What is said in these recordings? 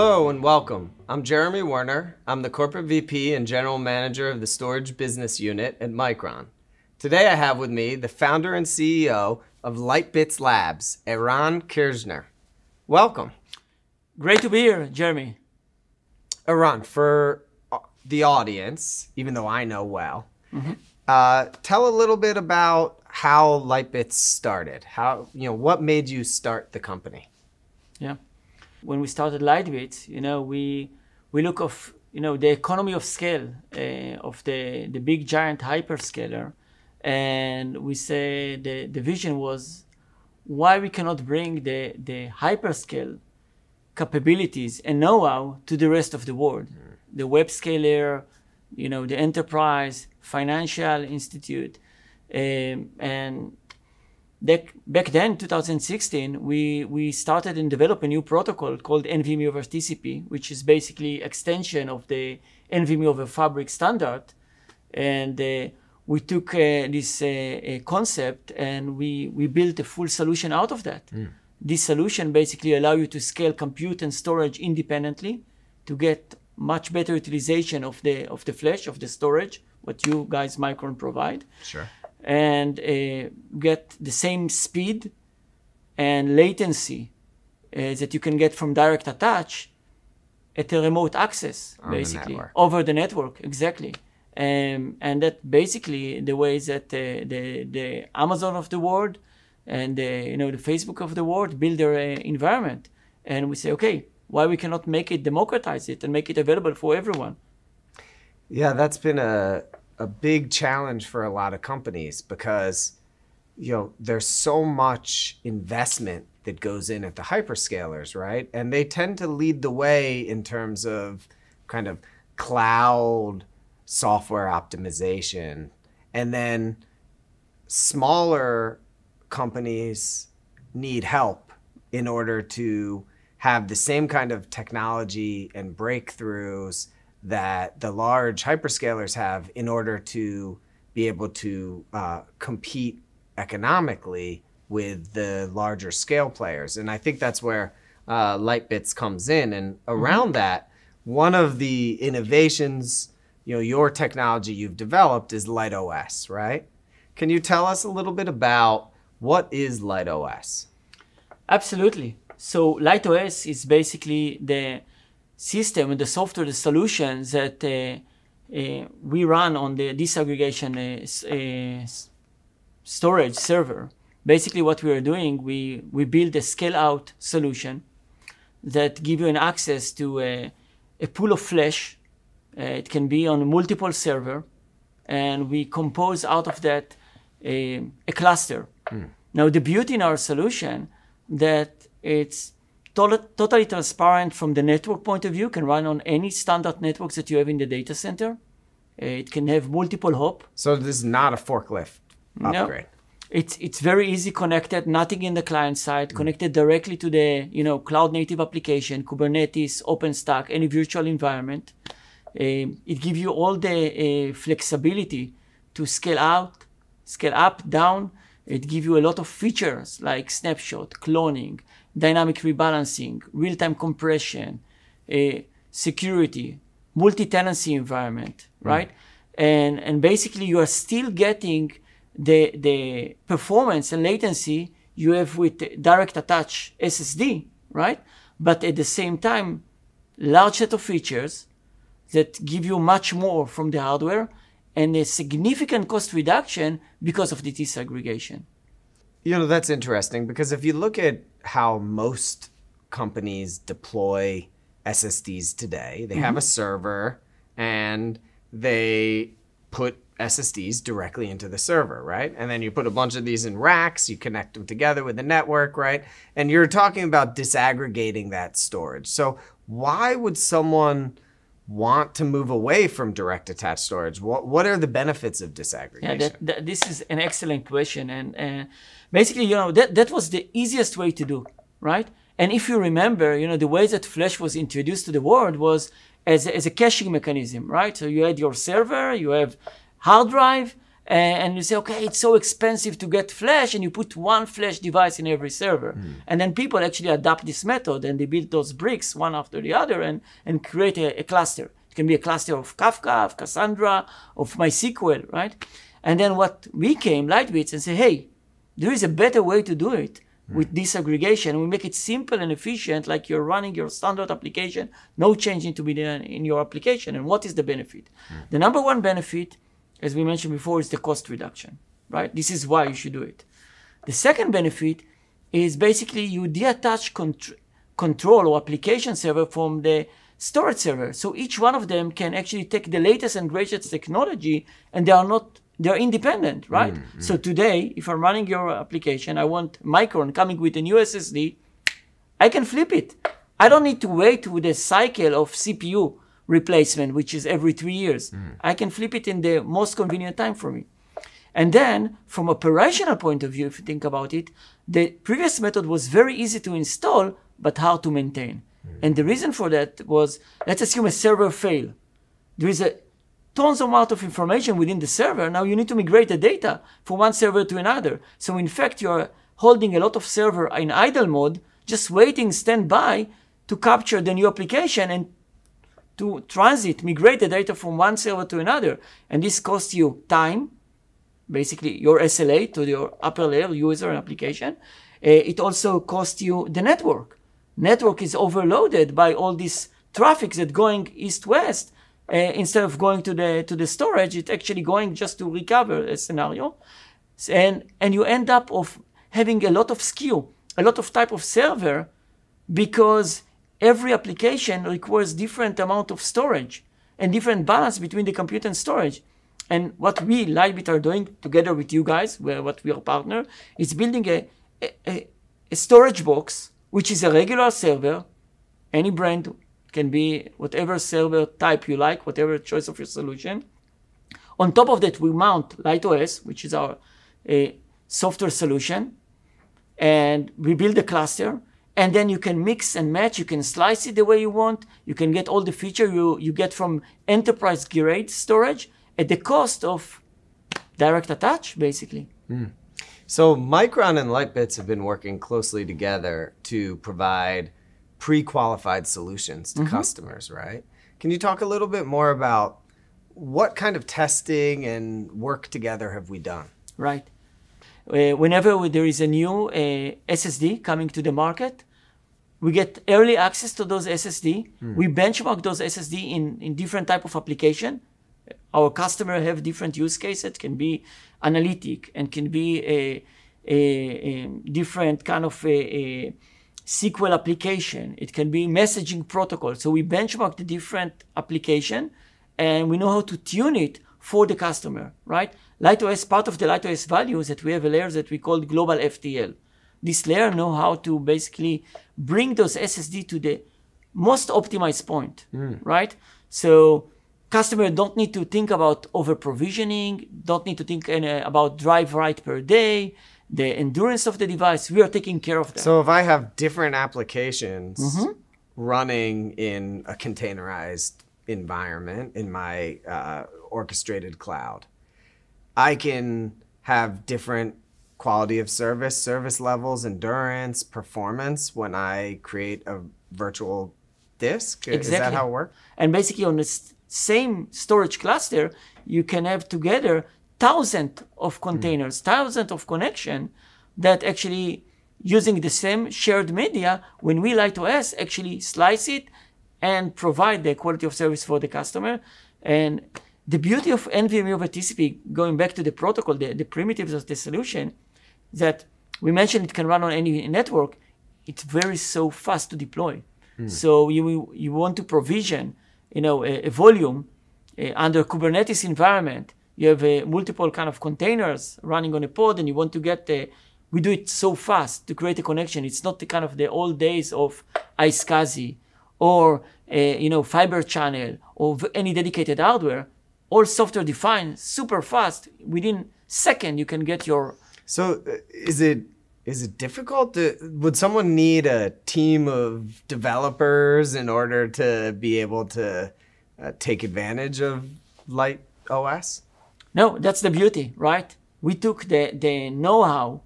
Hello and welcome. I'm Jeremy Werner. I'm the Corporate VP and General Manager of the Storage Business Unit at Micron. Today I have with me the founder and CEO of Lightbits Labs, Iran Kirzner. Welcome. Great to be here, Jeremy. Iran, for the audience, even though I know well, mm -hmm. uh, tell a little bit about how Lightbits started. How you know what made you start the company? Yeah when we started Lightbit, you know we we look of you know the economy of scale uh, of the the big giant hyperscaler and we say the the vision was why we cannot bring the the hyperscale capabilities and know-how to the rest of the world mm. the web scaler you know the enterprise financial institute um, and back, back then, 2016, we, we started and developed a new protocol called NVMe over TCP, which is basically extension of the NVMe over Fabric standard. And uh, we took uh, this uh, concept and we, we built a full solution out of that. Mm. This solution basically allow you to scale compute and storage independently to get much better utilization of the of the flash of the storage what you guys Micron provide. Sure and uh, get the same speed and latency uh, that you can get from direct attach at a remote access, On basically the over the network, exactly. Um, and that basically the ways that uh, the the Amazon of the world and the, you know the Facebook of the world build their uh, environment, and we say, okay, why we cannot make it democratize it and make it available for everyone? Yeah, that's been a a big challenge for a lot of companies because you know there's so much investment that goes in at the hyperscalers, right? And they tend to lead the way in terms of kind of cloud software optimization. And then smaller companies need help in order to have the same kind of technology and breakthroughs that the large hyperscalers have in order to be able to uh, compete economically with the larger scale players. And I think that's where uh, Lightbits comes in. And mm-hmm. around mm-hmm. that, one of the innovations, you know, your technology you've developed is LightOS, right? Can you tell us a little bit about what is LightOS? Absolutely. So LightOS is basically the system, the software, the solutions that uh, uh, we run on the disaggregation uh, storage server. Basically, what we are doing, we, we build a scale-out solution that give you an access to a, a pool of flash. Uh, it can be on multiple server, and we compose out of that a, a cluster. Mm. Now, the beauty in our solution that it's totally transparent from the network point of view, can run on any standard networks that you have in the data center. Uh, it can have multiple hop. So this is not a forklift upgrade. No. It's it's very easy connected, nothing in the client side, mm. connected directly to the you know cloud native application, Kubernetes, OpenStack, any virtual environment. Uh, it gives you all the uh, flexibility to scale out, scale up, down. It gives you a lot of features like snapshot, cloning, dynamic rebalancing, real-time compression, uh, security, multi-tenancy environment, mm. right? Mm. And and basically you are still getting the the performance and latency you have with direct attach SSD, right? But at the same time, large set of features that give you much more from the hardware and a significant cost reduction because of the disaggregation. You know, that's interesting because if you look at how most companies deploy SSDs today, they mm-hmm. have a server and they put SSDs directly into the server, right? And then you put a bunch of these in racks, you connect them together with the network, right? And you're talking about disaggregating that storage. So, why would someone want to move away from direct attached storage? What, what are the benefits of disaggregation? Yeah, that, that, this is an excellent question. And uh, basically, you know, that, that was the easiest way to do, right? And if you remember, you know, the way that Flash was introduced to the world was as, as a caching mechanism, right? So you had your server, you have hard drive, and, you say, okay, it's so expensive to get flash, and you put one flash device in every server. Mm. And then people actually adopt this method and they build those bricks one after the other and, and create a, a cluster. It can be a cluster of Kafka, of Cassandra, of MySQL, right? And then what we came, Lightweights, and say, hey, there is a better way to do it hmm. with disaggregation. We make it simple and efficient, like you're running your standard application, no change need to be done in your application. And what is the benefit? Mm. The number one benefit as we mentioned before, is the cost reduction, right? This is why you should do it. The second benefit is basically you detach contr- control or application server from the storage server. So each one of them can actually take the latest and greatest technology and they are not they're independent, right? Mm-hmm. So today, if I'm running your application, I want Micron coming with a new SSD, I can flip it. I don't need to wait with the cycle of CPU replacement, which is every three years. Mm. I can flip it in the most convenient time for me. And then, from operational point of view, if you think about it, the previous method was very easy to install, but hard to maintain. Mm. And the reason for that was, let's assume a server fail. There is a tons amount of information within the server. Now you need to migrate the data from one server to another. So in fact, you are holding a lot of server in idle mode, just waiting standby to capture the new application and to transit, migrate the data from one server to another. And this costs you time, basically your SLA to your upper layer user and application. Uh, it also costs you the network. Network is overloaded by all this traffic that going east-west. Uh, instead of going to the to the storage, it's actually going just to recover a scenario, and and you end up of having a lot of skew, a lot of type of server, because every application requires different amount of storage and different balance between the compute and storage. And what we, Lightbit, are doing together with you guys, where what we are partner, is building a, a, a storage box, which is a regular server, any brand can be whatever server type you like, whatever choice of your solution. On top of that, we mount LightOS, which is our software solution, and we build a cluster and then you can mix and match. You can slice it the way you want. You can get all the feature you, you get from enterprise grade storage at the cost of direct attach, basically. Mm. So Micron and Lightbits have been working closely together to provide pre-qualified solutions to mm-hmm. customers, right? Can you talk a little bit more about what kind of testing and work together have we done? Right. Uh, whenever there is a new uh, SSD coming to the market, we get early access to those SSD. Mm. We benchmark those SSD in, in different type of application. Our customer have different use cases. It can be analytic and can be a, a, a different kind of a, SQL application. It can be messaging protocol. So we benchmark the different application and we know how to tune it for the customer, right? LightOS, part of the LightOS value is that we have a layer that we call global FTL this layer know how to basically bring those SSD to the most optimized point, mm. right? So customer don't need to think about over provisioning, don't need to think uh, about drive write per day, the endurance of the device. We are taking care of that. So if I have different applications mm-hmm. running in a containerized environment in my uh, orchestrated cloud, I can have different quality of service, service levels, endurance, performance when I create a virtual disk? Exactly. Is that how it works? And basically on the same storage cluster, you can have together thousands of hmm. containers, mm. thousands of connection that actually using the same shared media when we to OS actually slice it and provide the quality of service for the customer. And the beauty of NVMe over TCP, going back to the protocol, the, the primitives of the solution, that we mentioned it can run on any network, it's very so fast to deploy. Mm. So you you want to provision, you know, a, a volume uh, under Kubernetes environment. You have uh, multiple kind of containers running on a pod, and you want to get the. We do it so fast to create a connection. It's not the kind of the old days of iSCSI or uh, you know fiber channel or any dedicated hardware. All software defined, super fast. Within second, you can get your so uh, is it is it difficult to, would someone need a team of developers in order to be able to uh, take advantage of light os no that's the beauty right we took the, the know-how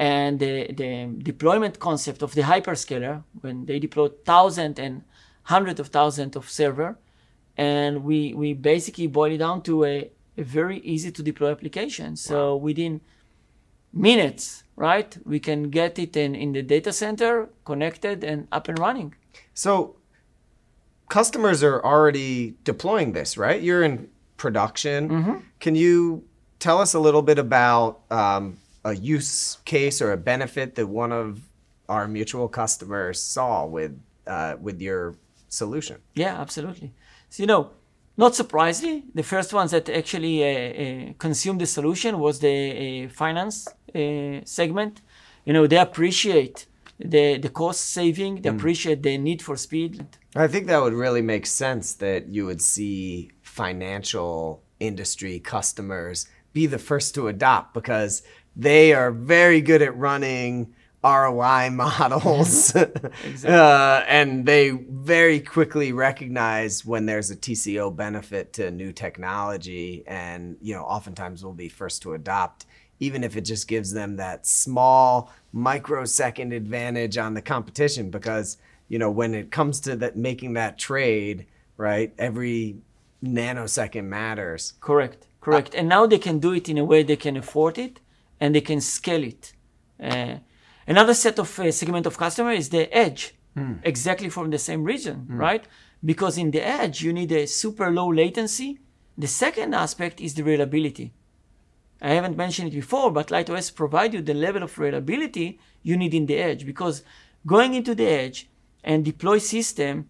and the, the deployment concept of the hyperscaler when they deploy thousands and hundreds of thousands of server and we, we basically boil it down to a, a very easy to deploy application so wow. we didn't minutes, right? We can get it in, in the data center connected and up and running. So customers are already deploying this, right? You're in production. Mm-hmm. Can you tell us a little bit about um, a use case or a benefit that one of our mutual customers saw with uh, with your solution? Yeah, absolutely. So you know, not surprisingly, the first ones that actually uh, uh consumed the solution was the uh, finance uh, segment. You know, they appreciate the, the cost saving, they mm. appreciate the need for speed. I think that would really make sense that you would see financial industry customers be the first to adopt because they are very good at running ROI models. exactly. uh, and they very quickly recognize when there's a TCO benefit to new technology and you know oftentimes will be first to adopt even if it just gives them that small microsecond advantage on the competition because you know when it comes to that making that trade, right? Every nanosecond matters. Correct. Correct. Uh, and now they can do it in a way they can afford it and they can scale it. Uh, Another set of uh, segment of customer is the edge, mm. exactly from the same region, mm. right? Because in the edge, you need a super low latency. The second aspect is the reliability. I haven't mentioned it before, but LightOS provide you the level of reliability you need in the edge because going into the edge and deploy system,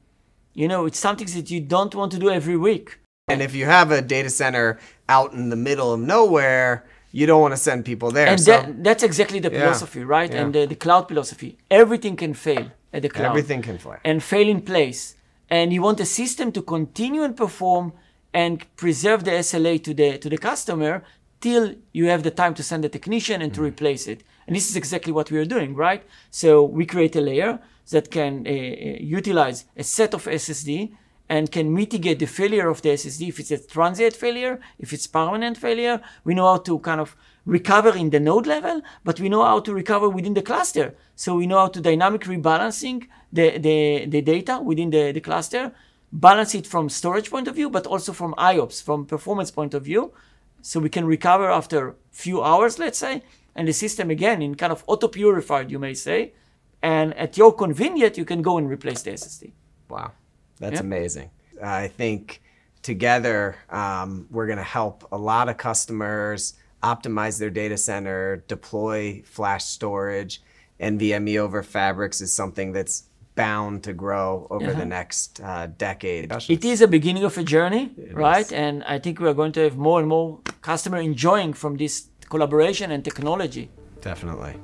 you know, it's something that you don't want to do every week. And if you have a data center out in the middle of nowhere, you don't want to send people there. And so. that, that's exactly the philosophy, yeah. right? Yeah. And the, the, cloud philosophy. Everything can fail at the cloud. Everything can fail. And fail in place. And you want the system to continue and perform and preserve the SLA to the to the customer till you have the time to send the technician and mm. to mm-hmm. replace it. And this is exactly what we are doing, right? So we create a layer that can uh, uh utilize a set of SSD and can mitigate the failure of the SSD. If it's a transient failure, if it's permanent failure, we know how to kind of recover in the node level, but we know how to recover within the cluster. So we know how to dynamic rebalancing the, the, the data within the, the cluster, balance it from storage point of view, but also from IOPS, from performance point of view. So we can recover after few hours, let's say, and the system again in kind of auto-purified, you may say, and at your convenience, you can go and replace the SSD. Wow. That's yep. amazing. I think together um, we're going to help a lot of customers optimize their data center, deploy flash storage. NVMe over Fabrics is something that's bound to grow over uh-huh. the next uh, decade. It is a beginning of a journey, it right? Is. And I think we're going to have more and more customer enjoying from this collaboration and technology. Definitely.